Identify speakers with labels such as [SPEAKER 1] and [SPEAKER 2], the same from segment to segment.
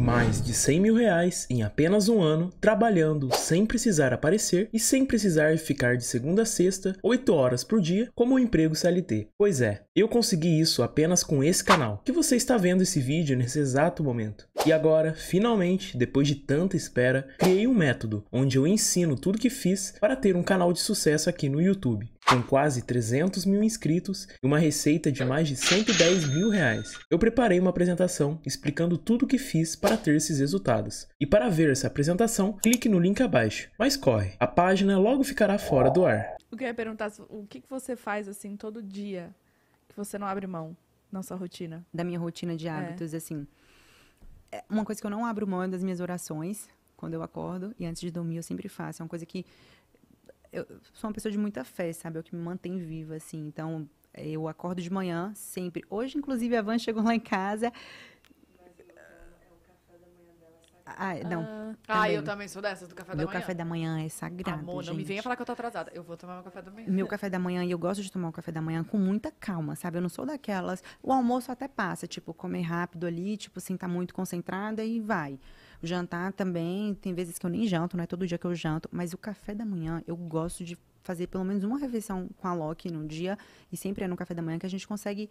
[SPEAKER 1] Mais de 100 mil reais em apenas um ano, trabalhando sem precisar aparecer e sem precisar ficar de segunda a sexta, 8 horas por dia, como um emprego CLT. Pois é, eu consegui isso apenas com esse canal, que você está vendo esse vídeo nesse exato momento. E agora, finalmente, depois de tanta espera, criei um método onde eu ensino tudo que fiz para ter um canal de sucesso aqui no YouTube. Com quase 300 mil inscritos e uma receita de mais de 110 mil reais, eu preparei uma apresentação explicando tudo o que fiz para ter esses resultados. E para ver essa apresentação, clique no link abaixo. Mas corre, a página logo ficará fora do ar. Eu queria perguntar o que você faz assim todo dia que você não abre mão na sua rotina? Da minha rotina de é. hábitos,
[SPEAKER 2] é. assim. É uma coisa que eu não abro mão é das minhas orações quando eu acordo e antes de dormir eu sempre faço. É uma coisa que eu sou uma pessoa de muita fé, sabe? É o que me mantém viva, assim. Então, é, eu acordo de manhã sempre. Hoje, inclusive, a Van chegou lá em casa ah, é, não. Ah, também. Ah, eu também sou dessas do café meu da manhã. Meu café da manhã é sagrado. Amor, gente. não me venha falar
[SPEAKER 1] que eu tô atrasada. Eu vou tomar meu café da manhã. Meu café
[SPEAKER 2] da manhã, e eu gosto de tomar o café da manhã com muita calma, sabe? Eu não sou daquelas. O almoço até passa, tipo, comer rápido ali, tipo, assim, tá muito concentrada e vai. O jantar também, tem vezes que eu nem janto, não é todo dia que eu janto, mas o café da manhã, eu gosto de fazer pelo menos uma refeição com a Loki no dia, e sempre é no café da manhã que a gente consegue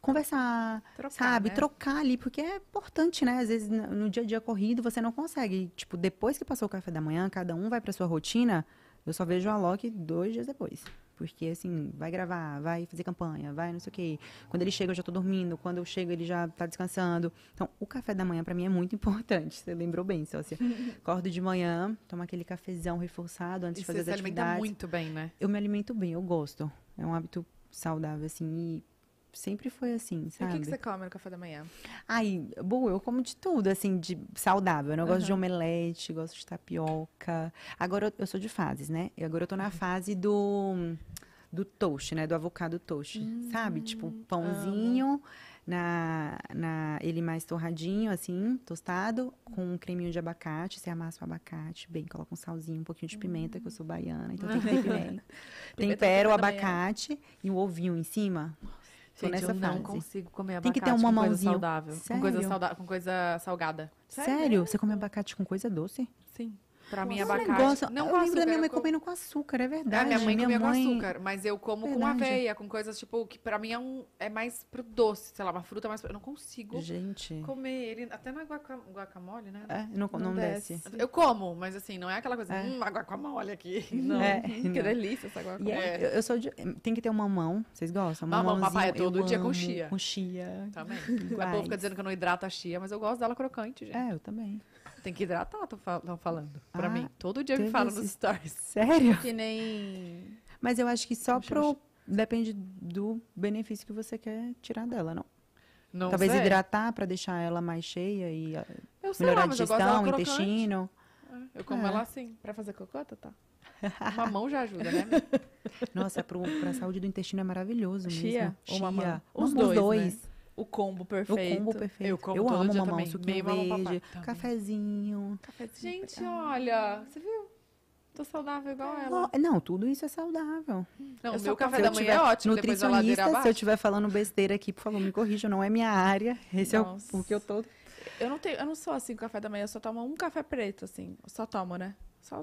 [SPEAKER 2] conversar, trocar, sabe? Né? Trocar ali, porque é importante, né? Às vezes no dia a dia corrido você não consegue. Tipo, depois que passou o café da manhã, cada um vai para sua rotina. Eu só vejo a Loki dois dias depois. Porque, assim, vai gravar, vai fazer campanha, vai não sei o quê. Quando ele chega, eu já tô dormindo. Quando eu chego, ele já tá descansando. Então, o café da manhã, para mim, é muito importante. Você lembrou bem, sócia. Acordo de manhã, tomo aquele cafezão reforçado antes e de fazer as atividades. Você se alimenta muito bem, né? Eu me alimento bem, eu gosto. É um hábito saudável, assim. E sempre foi assim, sabe? E o que, que, você
[SPEAKER 1] come no café da manhã?
[SPEAKER 2] Ai, bom, eu como de tudo, assim, de saudável. Né? Eu gosto de omelete, gosto de tapioca. Agora eu, eu sou de fases, né? E agora eu tô na uhum. fase do do toast, né? Do avocado toast, sabe? Hum, tipo, pãozinho na, na ele mais torradinho, assim, tostado, com um creminho de abacate. Você amassa o abacate, bem, coloca um salzinho, um pouquinho de pimenta, hum. que eu sou baiana, então tem que hum. ter pimenta. Tempera é o abacate e o ovinho em cima.
[SPEAKER 1] Tô nessa eu fase. não consigo comer abacate Tem que ter uma com mãozinha. coisa saudável. Com coisa, saudável, com coisa salgada. Sério? Sério?
[SPEAKER 2] Você come abacate com coisa doce? Sim.
[SPEAKER 1] Pra mim, abacate. Negócio, não eu lembro da minha mãe como... comendo com
[SPEAKER 2] açúcar, é verdade. É, minha mãe minha comia mãe... com açúcar,
[SPEAKER 1] mas eu como verdade. com aveia, com coisas tipo, que pra mim é, um, é mais pro doce, sei lá, uma fruta mais. Eu não consigo Gente. comer ele. Até na guacamole, né? É, não, não, não desce. desce. Eu como, mas assim, não é aquela coisa, é. hum, guacamole aqui. Não. É, que não. delícia essa guacamole. é.
[SPEAKER 2] eu, sou de... Tem que ter um mamão, vocês gostam? Mamão, papai, é todo dia amo, com chia. Com chia.
[SPEAKER 1] Também. O povo fica dizendo que eu não hidrato a chia, mas eu gosto dela crocante, gente. É, eu também. Tem que hidratar, tô fal falando. Pra ah, mim. Todo dia me falam esse... nos stories. Sério?
[SPEAKER 2] Que nem. Mas eu acho que só Como pro. Depende do benefício que você quer tirar dela, não? Não Talvez sei. hidratar para deixar ela mais cheia e ah, eu melhorar lá, a digestão, intestino. É, eu como é. ela
[SPEAKER 1] assim, para fazer cocota, tá? Uma mão já ajuda, né? Nossa, para
[SPEAKER 2] saúde do intestino é maravilhoso mesmo. Chia, Chia. ou mamãe? Os, os dois. dois. Né?
[SPEAKER 1] O combo perfeito. O combo perfeito. Eu, como eu amo mamão, também. suquinho Meio verde, tá cafezinho, cafezinho. Gente, olha, você viu? Tô saudável igual é, ela.
[SPEAKER 2] Não, tudo isso é saudável. Não, o meu café da manhã tiver, é ótimo. Nutricionista, se eu estiver é falando
[SPEAKER 1] besteira aqui, por favor, me corrija, não é minha área. Esse Nossa. é o, o que eu tô... Eu não, tenho, eu não sou assim com café da manhã, eu só tomo um café preto, assim. Eu só tomo, né? Só...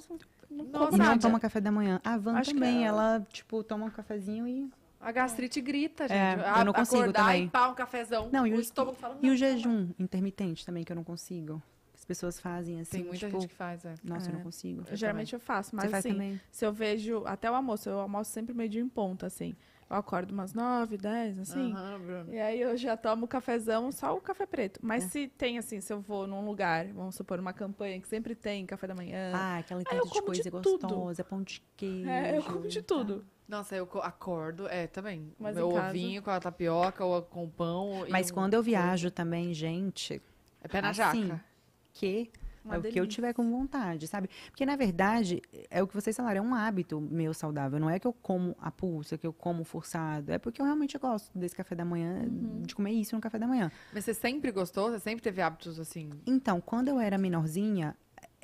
[SPEAKER 1] Não, não toma
[SPEAKER 2] café da manhã. A Van Acho também, ela... É. ela, tipo, toma um cafezinho e...
[SPEAKER 1] A gastrite grita, é, gente. É, a, eu não consigo acordar também. e um cafezão. Não, e o, o estômago fala, E
[SPEAKER 2] o jejum intermitente também, que eu não consigo. As pessoas fazem assim. Tem muita tipo, gente que faz, é. Nossa, é. eu não é. consigo. Eu Geralmente também. eu faço, mas Você assim,
[SPEAKER 1] se eu vejo. Até o almoço, eu almoço sempre meio dia em ponta, assim. Eu acordo umas 9, 10, assim. Uhum, e aí eu já tomo cafezão, só o café preto. Mas é. se tem, assim, se eu vou num lugar, vamos supor, uma campanha que sempre tem café da manhã. Ah, aquela tanto de coisa de gostosa, pão de queijo. É, eu como de tá. tudo. Tá. Nossa, eu acordo, é, também. Mas meu ovinho com a tapioca ou com o pão. Mas quando um... eu viajo
[SPEAKER 2] também, gente. É pé na assim, jaca. Que
[SPEAKER 1] uma é delícia. o que eu tiver
[SPEAKER 2] com vontade, sabe? Porque, na verdade, é o que vocês falaram, é um hábito meu saudável. Não é que eu como a pulsa, que eu como forçado. É porque eu realmente gosto desse café da manhã, uhum. de comer isso no café da manhã.
[SPEAKER 1] Mas você sempre gostou? Você sempre teve hábitos assim?
[SPEAKER 2] Então, quando eu era menorzinha,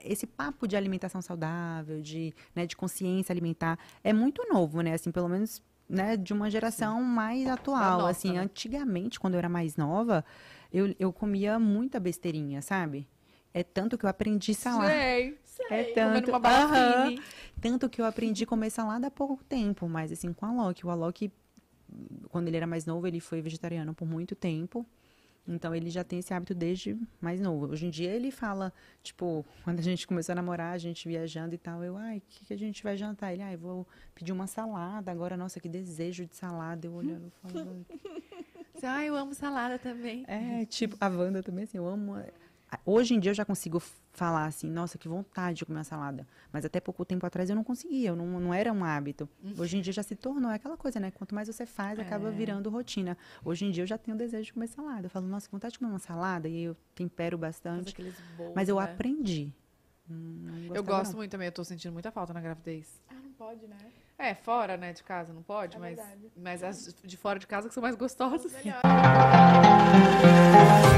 [SPEAKER 2] esse papo de alimentação saudável, de, né, de consciência alimentar, é muito novo, né? Assim, pelo menos né, de uma geração Sim. mais atual. Nossa, assim, né? antigamente, quando eu era mais nova, eu, eu comia muita besteirinha, sabe? É tanto que eu aprendi salar. Sei,
[SPEAKER 1] sei. É tanto. Uma uhum.
[SPEAKER 2] Tanto que eu aprendi a comer salada há pouco tempo, mas assim, com a Loki. O Alok, quando ele era mais novo, ele foi vegetariano por muito tempo. Então ele já tem esse hábito desde mais novo. Hoje em dia ele fala, tipo, quando a gente começou a namorar, a gente viajando e tal, eu, ai, o que, que, a gente vai jantar? Ele, ai, vou pedir uma salada agora, nossa, que desejo de salada. Eu olhando, falando.
[SPEAKER 1] ai, eu amo salada também. É,
[SPEAKER 2] tipo, a Wanda também, assim, eu amo. Ah, hoje em dia eu já consigo falar assim, nossa, que vontade de comer uma salada. Mas até pouco tempo atrás eu não conseguia, eu não, não era um hábito. Uhum. Hoje em dia já se tornou é aquela coisa, né? Quanto mais você faz, é. acaba é. virando rotina. Hoje em dia eu já tenho desejo de comer salada. Eu falo, nossa, que vontade de comer uma salada. E eu tempero bastante. mas eu né? aprendi.
[SPEAKER 1] Hum, eu gosto não. muito também, eu tô sentindo muita falta na gravidez. Ah, não pode, né? É, fora, né, de casa, não pode, é mas, mas as de fora de casa que são mais gostosas. É